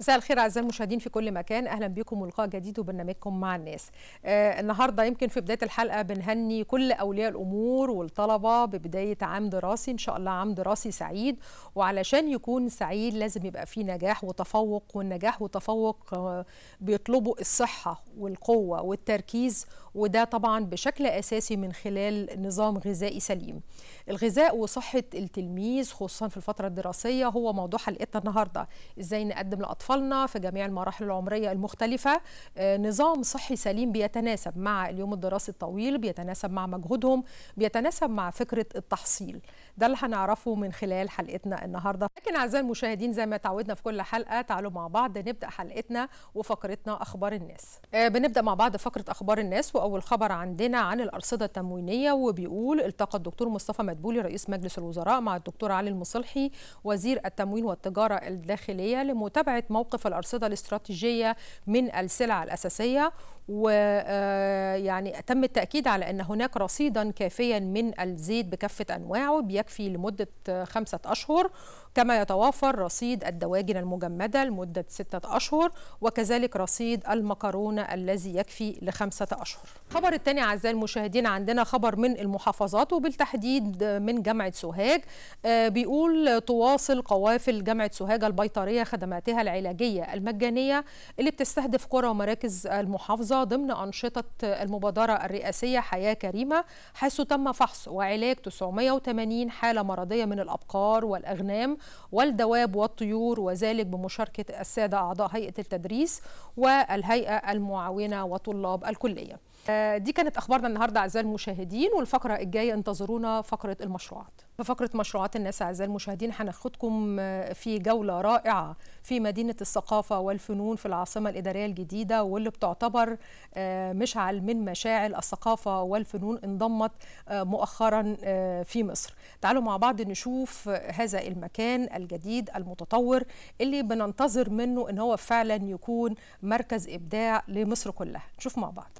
مساء الخير اعزائي المشاهدين في كل مكان اهلا بكم ولقاء جديد وبرنامجكم مع الناس آه النهارده يمكن في بدايه الحلقه بنهني كل اولياء الامور والطلبه ببدايه عام دراسي ان شاء الله عام دراسي سعيد وعلشان يكون سعيد لازم يبقى فيه نجاح وتفوق والنجاح والتفوق آه بيطلبوا الصحه والقوه والتركيز وده طبعا بشكل اساسي من خلال نظام غذائي سليم الغذاء وصحه التلميذ خصوصا في الفتره الدراسيه هو موضوع حلقتنا النهارده ازاي نقدم لاطفال أطفالنا في جميع المراحل العمرية المختلفة آه، نظام صحي سليم بيتناسب مع اليوم الدراسي الطويل بيتناسب مع مجهودهم بيتناسب مع فكرة التحصيل ده اللي هنعرفه من خلال حلقتنا النهاردة لكن أعزائي المشاهدين زي ما تعودنا في كل حلقة تعالوا مع بعض نبدأ حلقتنا وفقرتنا أخبار الناس آه، بنبدأ مع بعض فقرة أخبار الناس وأول خبر عندنا عن الأرصدة التموينية وبيقول التقى الدكتور مصطفى مدبولي رئيس مجلس الوزراء مع الدكتور علي المصلحي وزير التموين والتجارة الداخلية لمتابعة موضوع موقف الأرصدة الاستراتيجية من السلع الأساسية ويعني آه، تم التأكيد على أن هناك رصيدا كافيا من الزيت بكافة أنواعه بيكفي لمدة خمسة أشهر كما يتوافر رصيد الدواجن المجمدة لمدة ستة أشهر وكذلك رصيد المكرونة الذي يكفي لخمسة أشهر خبر الثاني أعزائي المشاهدين عندنا خبر من المحافظات وبالتحديد من جامعة سوهاج آه، بيقول تواصل قوافل جامعة سوهاج البيطرية خدماتها العلاجية المجانية اللي بتستهدف قرى ومراكز المحافظة ضمن أنشطة المبادرة الرئاسية حياة كريمة حيث تم فحص وعلاج 980 حالة مرضية من الأبقار والأغنام والدواب والطيور وذلك بمشاركة السادة أعضاء هيئة التدريس والهيئة المعاونة وطلاب الكلية آه، دي كانت اخبارنا النهارده اعزائي المشاهدين والفقره الجايه انتظرونا فقره المشروعات في فقره مشروعات الناس اعزائي المشاهدين هناخدكم آه، في جوله رائعه في مدينه الثقافه والفنون في العاصمه الاداريه الجديده واللي بتعتبر آه، مشعل من مشاعل الثقافه والفنون انضمت مؤخرا في مصر تعالوا مع بعض نشوف هذا المكان الجديد المتطور اللي بننتظر منه ان هو فعلا يكون مركز ابداع لمصر كلها نشوف مع بعض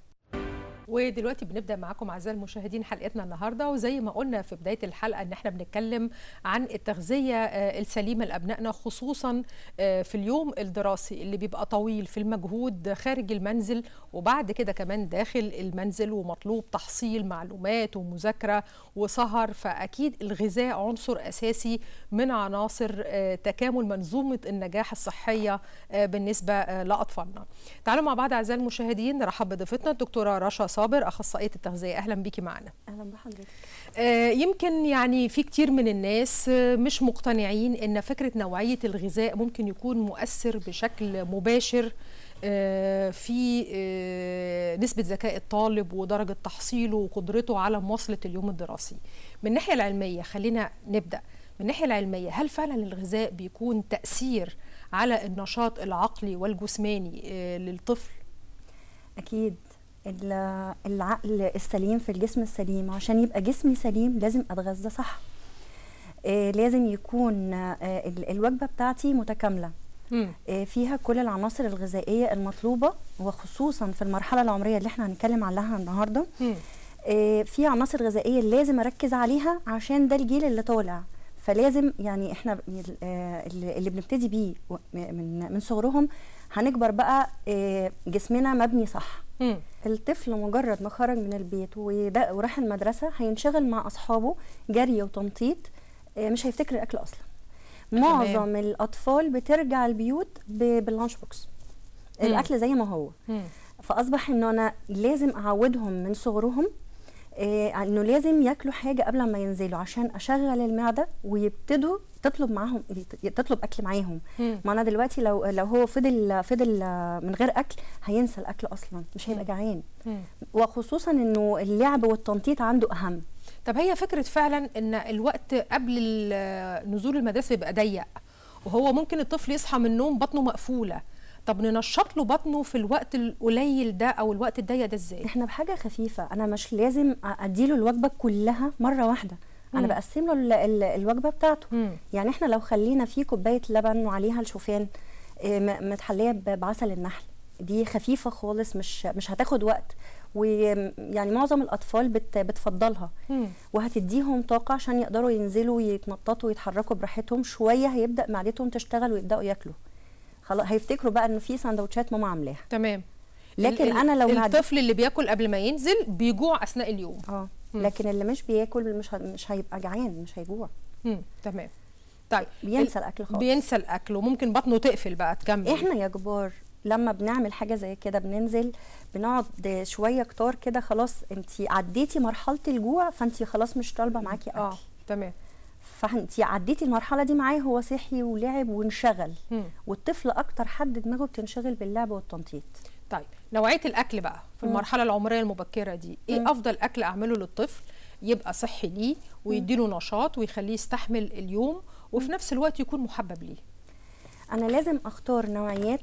ودلوقتي بنبدا معاكم اعزائي المشاهدين حلقتنا النهارده وزي ما قلنا في بدايه الحلقه ان احنا بنتكلم عن التغذيه آه، السليمه لابنائنا خصوصا آه، في اليوم الدراسي اللي بيبقى طويل في المجهود خارج المنزل وبعد كده كمان داخل المنزل ومطلوب تحصيل معلومات ومذاكره وسهر فاكيد الغذاء عنصر اساسي من عناصر آه، تكامل منظومه النجاح الصحيه بالنسبه لاطفالنا. تعالوا مع بعض اعزائي المشاهدين نرحب بضيفتنا الدكتوره رشا صابر اخصائيه التغذيه اهلا بيكي معنا اهلا بحضرتك آه، يمكن يعني في كتير من الناس آه، مش مقتنعين ان فكره نوعيه الغذاء ممكن يكون مؤثر بشكل مباشر آه، في نسبة ذكاء الطالب ودرجة تحصيله وقدرته على مواصلة اليوم الدراسي من الناحية العلمية خلينا نبدأ من الناحية العلمية هل فعلا الغذاء بيكون تأثير على النشاط العقلي والجسماني للطفل؟ أكيد العقل السليم في الجسم السليم عشان يبقى جسمي سليم لازم اتغذى صح آه، لازم يكون آه، الوجبه بتاعتي متكامله آه، فيها كل العناصر الغذائيه المطلوبه وخصوصا في المرحله العمريه اللي احنا هنتكلم عنها النهارده في عناصر غذائيه لازم اركز عليها عشان ده الجيل اللي طالع فلازم يعني احنا اللي بنبتدي بيه من من صغرهم هنكبر بقى آه، جسمنا مبني صح م. الطفل مجرد ما خرج من البيت وراح المدرسه هينشغل مع اصحابه جري وتنطيط آه، مش هيفتكر الاكل اصلا معظم الاطفال بترجع البيوت باللانش بوكس الاكل زي ما هو م. فاصبح ان انا لازم اعودهم من صغرهم إيه انه لازم ياكلوا حاجه قبل ما ينزلوا عشان اشغل المعده ويبتدوا تطلب معاهم تطلب اكل معاهم ما انا دلوقتي لو لو هو فضل فضل من غير اكل هينسى الاكل اصلا مش هيبقى جعان وخصوصا انه اللعب والتنطيط عنده اهم طب هي فكره فعلا ان الوقت قبل نزول المدرسه بيبقى ضيق وهو ممكن الطفل يصحى من النوم بطنه مقفوله طب ننشط له بطنه في الوقت القليل ده او الوقت الضيق ده ازاي احنا بحاجه خفيفه انا مش لازم اديله الوجبه كلها مره واحده مم. انا بقسم له الوجبه بتاعته مم. يعني احنا لو خلينا فيه كوبايه لبن وعليها الشوفان آه، متحليه بعسل النحل دي خفيفه خالص مش مش هتاخد وقت ويعني معظم الاطفال بت بتفضلها مم. وهتديهم طاقه عشان يقدروا ينزلوا يتنططوا ويتحركوا براحتهم شويه هيبدا معدتهم تشتغل ويبداوا ياكلوا خلاص هيفتكروا بقى ان في سندوتشات ماما عاملاها تمام لكن انا لو الطفل اللي بياكل قبل ما ينزل بيجوع اثناء اليوم اه لكن اللي مش بياكل مش مش هيبقى جعان مش هيجوع امم تمام طيب بينسى الاكل خالص بينسى الاكل وممكن بطنه تقفل بقى تكمل احنا يا كبار لما بنعمل حاجه زي كده بننزل بنقعد شويه كتار كده خلاص انت عديتي مرحله الجوع فانت خلاص مش طالبه معاكي آه، اكل اه تمام فانت عديتي المرحله دي معاه هو صحي ولعب وانشغل والطفل اكتر حد دماغه بتنشغل باللعب والتنطيط طيب نوعيه الاكل بقى في المرحله العمريه المبكره دي ايه افضل اكل اعمله للطفل يبقى صحي ليه ويديله نشاط ويخليه يستحمل اليوم وفي نفس الوقت يكون محبب ليه انا لازم اختار نوعيات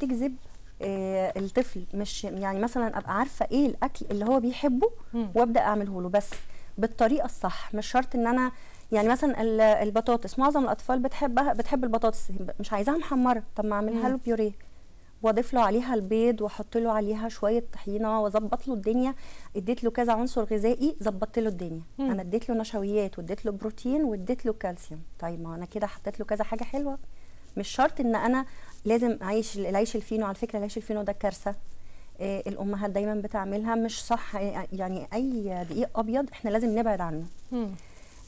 تجذب آه الطفل مش يعني مثلا ابقى عارفه ايه الاكل اللي هو بيحبه وابدا اعمله له بس بالطريقه الصح مش شرط ان انا يعني مثلا البطاطس معظم الاطفال بتحبها بتحب البطاطس مش عايزاها محمره طب ما اعملها له بيوريه واضيف له عليها البيض واحط له عليها شويه طحينه واظبط له الدنيا اديت له كذا عنصر غذائي ظبطت له الدنيا مم. انا اديت له نشويات واديت له بروتين واديت له كالسيوم طيب ما انا كده حطيت له كذا حاجه حلوه مش شرط ان انا لازم اعيش العيش الفينو على فكره العيش الفينو ده كارثه إيه الامهات دايما بتعملها مش صح يعني اي دقيق ابيض احنا لازم نبعد عنه مم.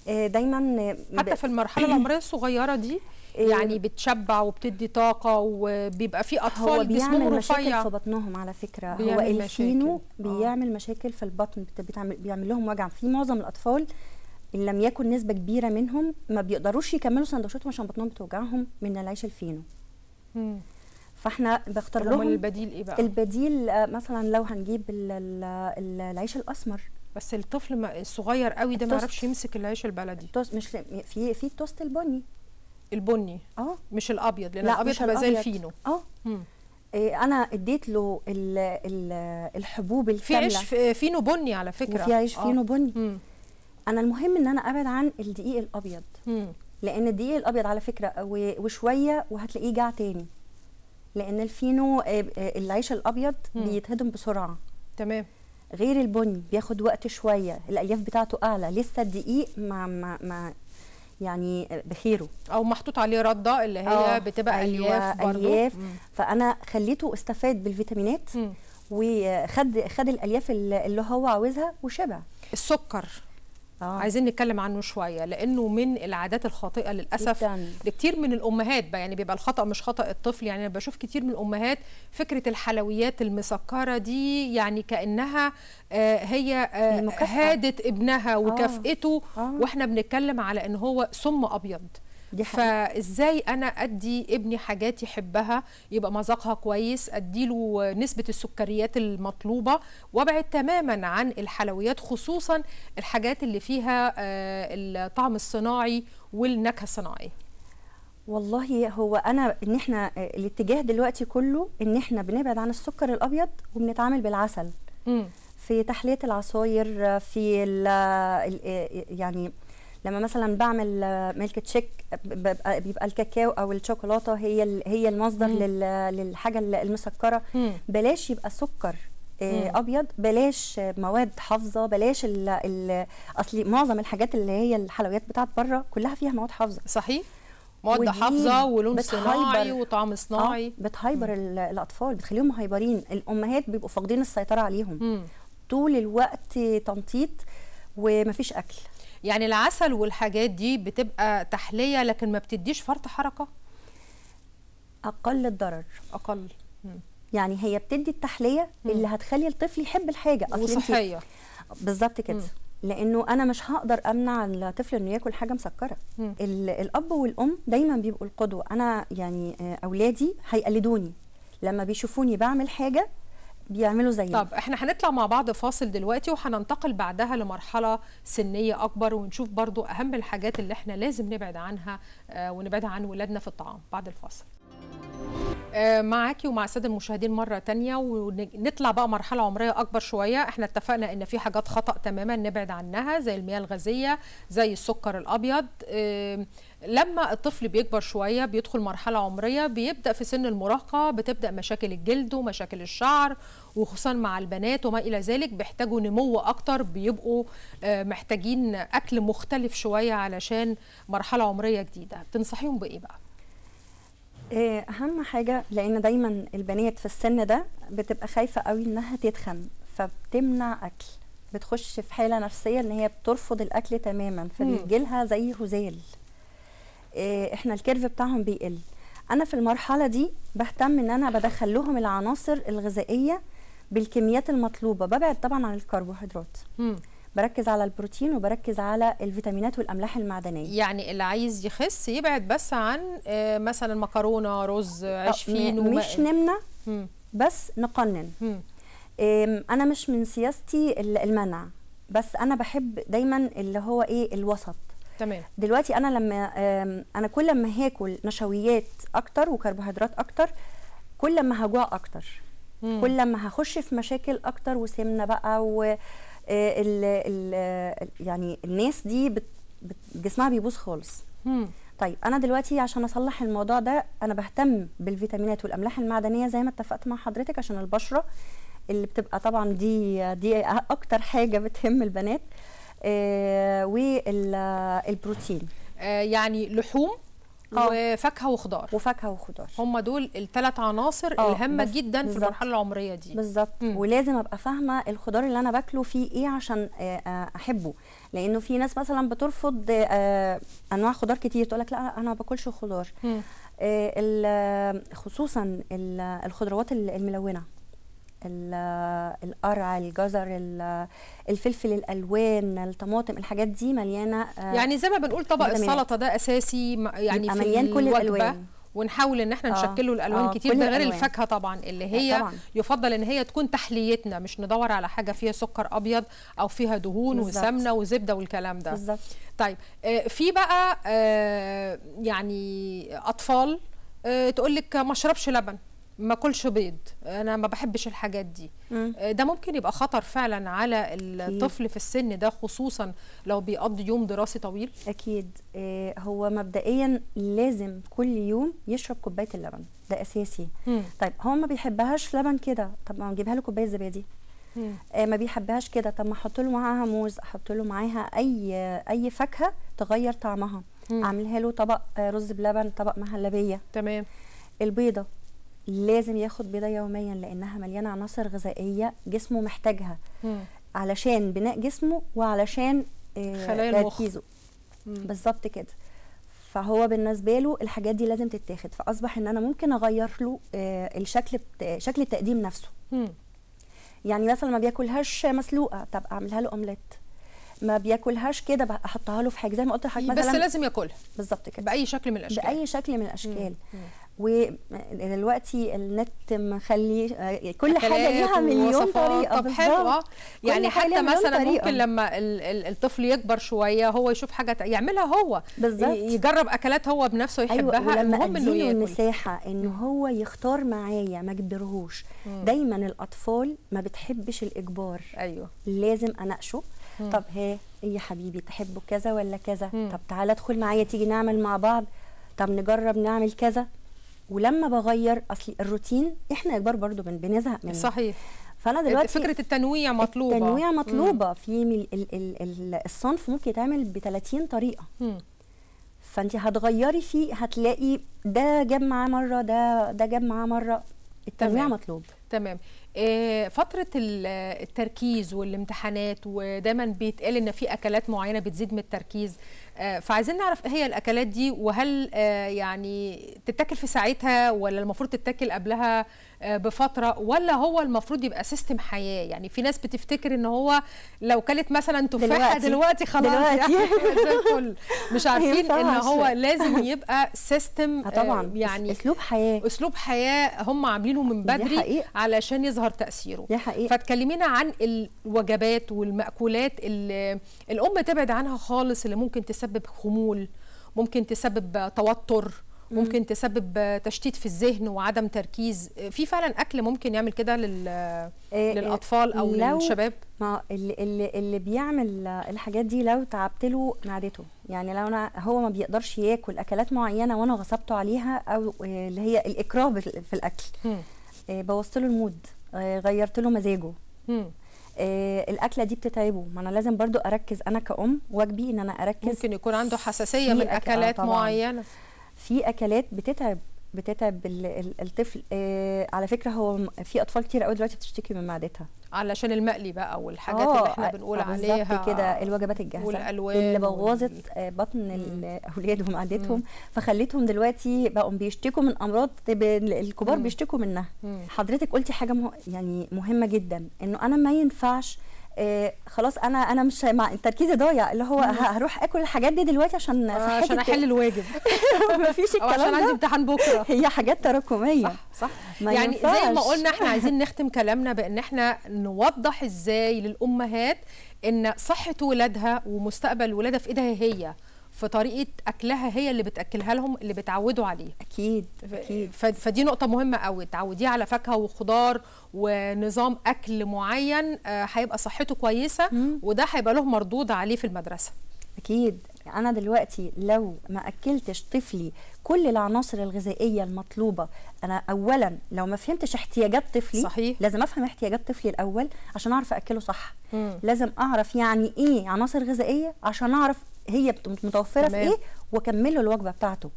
آه، دايما حتى في المرحله العمريه الصغيره دي آه، يعني بتشبع وبتدي طاقه وبيبقى في اطفال جسمهم رفيع مشاكل في بطنهم على فكره هو الفينو بيعمل آه. مشاكل في البطن بتعمل بيعمل لهم وجع في معظم الاطفال ان لم يكن نسبه كبيره منهم ما بيقدروش يكملوا سندوتشاتهم عشان بطنهم بتوجعهم من العيش الفينو مم. فاحنا بختار لهم البديل ايه بقى البديل آه، مثلا لو هنجيب العيش الاسمر بس الطفل الصغير قوي ده ما يعرفش يمسك العيش البلدي التوست مش في في التوست البني البني اه مش الابيض لان لا الابيض هيبقى زي الفينو اه إيه، انا اديت له الـ الـ الحبوب الكامله في عيش فينو بني على فكره في عيش آه. فينو بني مم. انا المهم ان انا ابعد عن الدقيق الابيض مم. لان الدقيق الابيض على فكره وشويه وهتلاقيه جاع تاني لان الفينو آه، آه، العيش الابيض مم. بيتهضم بسرعه تمام غير البني بياخد وقت شويه الالياف بتاعته اعلى لسه الدقيق ما ما, ما يعني بخيره او محطوط عليه رده اللي هي آه، بتبقى أيوة، الياف برضو الياف فانا خليته استفاد بالفيتامينات مم. وخد خد الالياف اللي هو عاوزها وشبع السكر آه. عايزين نتكلم عنه شويه لانه من العادات الخاطئه للاسف لكتير من الامهات بقى يعني بيبقى الخطا مش خطا الطفل يعني انا بشوف كتير من الامهات فكره الحلويات المسكره دي يعني كانها آه هي آه هادت ابنها آه. وكافئته آه. آه. واحنا بنتكلم على ان هو سم ابيض دي حقيقة. فازاي انا ادي ابني حاجات يحبها يبقى مذاقها كويس اديله نسبه السكريات المطلوبه وابعد تماما عن الحلويات خصوصا الحاجات اللي فيها آه، الطعم الصناعي والنكهه الصناعيه والله هو انا ان احنا آه، الاتجاه دلوقتي كله ان احنا بنبعد عن السكر الابيض وبنتعامل بالعسل م. في تحليه العصاير في آه، يعني لما مثلا بعمل ميلك تشيك بيبقى, الكاكاو او الشوكولاته هي هي المصدر مم. للحاجه المسكره مم. بلاش يبقى سكر آه، ابيض بلاش مواد حافظه بلاش اصل معظم الحاجات اللي هي الحلويات بتاعت بره كلها فيها مواد حافظه صحيح مواد حافظه ولون صناعي وطعم صناعي آه بتهايبر الاطفال بتخليهم هايبرين الامهات بيبقوا فاقدين السيطره عليهم مم. طول الوقت تنطيط ومفيش اكل يعني العسل والحاجات دي بتبقى تحليه لكن ما بتديش فرط حركه اقل الضرر اقل م. يعني هي بتدي التحليه م. اللي هتخلي الطفل يحب الحاجه وصحيه بالظبط كده لانه انا مش هقدر امنع الطفل انه ياكل حاجه مسكره الاب والام دايما بيبقوا القدوه انا يعني آه، اولادي هيقلدوني لما بيشوفوني بعمل حاجه بيعملوا زينا طب احنا هنطلع مع بعض فاصل دلوقتي وهننتقل بعدها لمرحله سنيه اكبر ونشوف برضو اهم الحاجات اللي احنا لازم نبعد عنها آه، ونبعدها عن ولادنا في الطعام بعد الفاصل آه، معاكي ومع الساده المشاهدين مره تانية ونطلع بقى مرحله عمريه اكبر شويه احنا اتفقنا ان في حاجات خطا تماما نبعد عنها زي المياه الغازيه زي السكر الابيض آه، لما الطفل بيكبر شويه بيدخل مرحله عمريه بيبدا في سن المراهقه بتبدا مشاكل الجلد ومشاكل الشعر وخصوصا مع البنات وما الى ذلك بيحتاجوا نمو اكتر بيبقوا آه، محتاجين اكل مختلف شويه علشان مرحله عمريه جديده تنصحيهم بايه بقى آه، اهم حاجه لان دايما البنات في السن ده بتبقى خايفه قوي انها تتخن فبتمنع اكل بتخش في حاله نفسيه ان هي بترفض الاكل تماما فبيجيلها زي هزال إيه احنا الكيرف بتاعهم بيقل انا في المرحله دي بهتم ان انا بدخل لهم العناصر الغذائيه بالكميات المطلوبه ببعد طبعا عن الكربوهيدرات بركز على البروتين وبركز على الفيتامينات والاملاح المعدنيه يعني اللي عايز يخس يبعد بس عن آه، مثلا مكرونه رز آه، عيش فينو مش نمنع بس نقنن انا مش من سياستي المنع بس انا بحب دايما اللي هو ايه الوسط تمام دلوقتي انا لما انا كل ما هاكل نشويات اكتر وكربوهيدرات اكتر كل ما هجوع اكتر مم. كل ما هخش في مشاكل اكتر وسمنه بقى و... آه، ال ال يعني الناس دي بت جسمها بيبوظ خالص طيب انا دلوقتي عشان اصلح الموضوع ده انا بهتم بالفيتامينات والاملاح المعدنيه زي ما اتفقت مع حضرتك عشان البشره اللي بتبقى طبعا دي دي اكتر حاجه بتهم البنات آه والبروتين آه يعني لحوم أوه. وفاكهه وخضار وفاكهه وخضار هم دول الثلاث عناصر آه، الهامه جدا بالزبط. في المرحله العمريه دي بالظبط ولازم ابقى فاهمه الخضار اللي انا باكله فيه ايه عشان آه، آه، احبه لانه في ناس مثلا بترفض انواع خضار كتير تقول لك لا انا ما باكلش خضار خصوصا الخضروات الملونه القرع الجزر الفلفل الالوان الطماطم الحاجات دي مليانه آه، يعني زي ما بنقول طبق السلطه ده اساسي يعني في مليان كل الالوان ونحاول ان احنا آه نشكله الالوان آه كتير ده غير الفاكهه طبعا اللي آه، هي طبعاً. يفضل ان هي تكون تحليتنا مش ندور على حاجه فيها سكر ابيض او فيها دهون بالزبط. وسمنه وزبده والكلام ده بالظبط طيب آه، في بقى يعني اطفال تقول لك ما اشربش لبن ما كلش بيض انا ما بحبش الحاجات دي آه، ده ممكن يبقى خطر فعلا على الطفل في السن ده خصوصا لو بيقضي يوم دراسي طويل اكيد آه، هو مبدئيا لازم كل يوم يشرب كوبايه اللبن ده اساسي مم. طيب هو ما بيحبهاش لبن كده طب ما نجيبها له كوبايه زبادي آه ما بيحبهاش كده طب ما احط له معاها موز احط له معاها اي اي فاكهه تغير طعمها اعملها له طبق آه، رز بلبن طبق مهلبيه تمام البيضه لازم ياخد بيضه يوميا لانها مليانه عناصر غذائيه جسمه محتاجها مم. علشان بناء جسمه وعلشان آه، تركيزه بالظبط كده فهو بالنسبه له الحاجات دي لازم تتاخد فاصبح ان انا ممكن اغير له آه، الشكل بت... شكل التقديم نفسه مم. يعني مثلا ما بياكلهاش مسلوقه طب اعملها له اومليت ما بياكلهاش كده احطها له في حاجه زي ما قلت لحضرتك بس لازم ياكلها بالظبط كده باي شكل من الاشكال باي شكل من الاشكال مم. مم. ودلوقتي النت مخلي آه، كل حاجه ليها مليون طريقه طب حلوه آه. يعني حتى مثلا طريقة. ممكن لما الطفل يكبر شويه هو يشوف حاجه يعملها هو بالزبط. يجرب اكلات هو بنفسه أيوة، يحبها أيوة ولما اديله المساحه ان هو يختار معايا ما اجبرهوش دايما الاطفال ما بتحبش الاجبار ايوه لازم اناقشه طب ها ايه يا حبيبي تحبه كذا ولا كذا مم. طب تعالى ادخل معايا تيجي نعمل مع بعض طب نجرب نعمل كذا ولما بغير اصل الروتين احنا كبار برضه بنزهق منه صحيح فانا دلوقتي فكره التنويع مطلوبه التنويع مطلوبه مم. في ال ال ال الصنف ممكن يتعمل ب 30 طريقه فانت هتغيري فيه هتلاقي ده جاب معاه مره ده ده جاب معاه مره التنويع تمام. مطلوب تمام آه، فترة التركيز والامتحانات ودايما بيتقال ان في اكلات معينة بتزيد من التركيز آه، فعايزين نعرف ايه هي الاكلات دي وهل آه، يعني تتاكل في ساعتها ولا المفروض تتاكل قبلها بفترة ولا هو المفروض يبقى سيستم حياة يعني في ناس بتفتكر ان هو لو كلت مثلا تفاحة دلوقتي, دلوقتي خلاص يعني. دلوقتي. يعني كل مش عارفين ان هو لازم يبقى سيستم طبعا يعني اسلوب حياة اسلوب حياة هم عاملينه من بدري علشان يظهر يظهر تاثيره دي حقيقة. فتكلمينا عن الوجبات والمأكولات اللي الام تبعد عنها خالص اللي ممكن تسبب خمول ممكن تسبب توتر ممكن تسبب تشتيت في الذهن وعدم تركيز في فعلا اكل ممكن يعمل كده لل... إيه للاطفال او للشباب ما اللي, اللي بيعمل الحاجات دي لو تعبت له معدته يعني لو انا هو ما بيقدرش ياكل اكلات معينه وانا غصبته عليها او آه، اللي هي الاكراه في الاكل إيه بوظت له المود آه، غيرت له مزاجه آه الاكله دي بتتعبه ما انا لازم برضو اركز انا كأم واجبي ان انا اركز ممكن يكون عنده حساسيه من آه، اكلات آه معينه في اكلات بتتعب بتتعب الطفل آه على فكره هو في اطفال كتير قوي دلوقتي بتشتكي من معدتها علشان المقلي بقى والحاجات اللي آه، احنا بنقول آه، عليها كده الوجبات الجاهزه والالوان اللي بوظت آه، بطن اولادهم عادتهم فخلتهم دلوقتي بقوا بيشتكوا من امراض الكبار بيشتكوا منها مم. حضرتك قلتي حاجه مه... يعني مهمه جدا انه انا ما ينفعش آه، خلاص انا انا مش مع تركيزي ضايع اللي هو هروح اكل الحاجات دي دلوقتي عشان آه، صحتي عشان احل الواجب مفيش الكلام ده عشان عندي امتحان بكره هي حاجات تراكميه صح صح ما يعني ينفعش. زي ما قلنا احنا عايزين نختم كلامنا بان احنا نوضح ازاي للامهات ان صحه ولادها ومستقبل ولادها في ايدها هي في طريقه اكلها هي اللي بتاكلها لهم اللي بتعودوا عليه اكيد اكيد فدي نقطه مهمه قوي تعوديه على فاكهه وخضار ونظام اكل معين آه، هيبقى صحته كويسه مم. وده هيبقى له مردود عليه في المدرسه اكيد يعني انا دلوقتي لو ما اكلتش طفلي كل العناصر الغذائيه المطلوبه انا اولا لو ما فهمتش احتياجات طفلي صحيح. لازم افهم احتياجات طفلي الاول عشان اعرف اكله صح مم. لازم اعرف يعني ايه عناصر غذائيه عشان اعرف هي متوفره تمام. في ايه واكمل له الوجبه بتاعته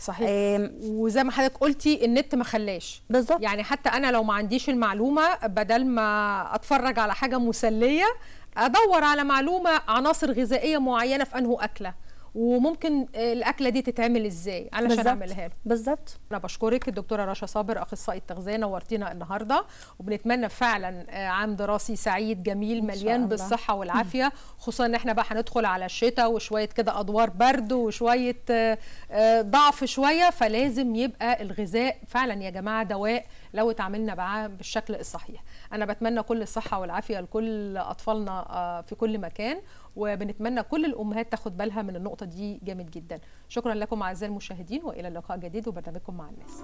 صحيح آم. وزي ما حضرتك قلتي النت ما خلاش بالظبط يعني حتى انا لو ما عنديش المعلومه بدل ما اتفرج على حاجه مسليه ادور على معلومه عناصر غذائيه معينه في انه اكله وممكن آه، الاكله دي تتعمل ازاي علشان اعملها له بالظبط انا بشكرك الدكتوره رشا صابر اخصائي التغذيه نورتينا النهارده وبنتمنى فعلا آه، عام دراسي سعيد جميل مليان بالصحه والعافيه خصوصا ان احنا بقى هندخل على الشتاء وشويه كده ادوار برد وشويه آه، ضعف شويه فلازم يبقى الغذاء فعلا يا جماعه دواء لو اتعاملنا معاه بالشكل الصحيح انا بتمنى كل الصحه والعافيه لكل اطفالنا في كل مكان وبنتمنى كل الامهات تاخد بالها من النقطه دي جامد جدا شكرا لكم اعزائي المشاهدين والى لقاء جديد وبرنامجكم مع الناس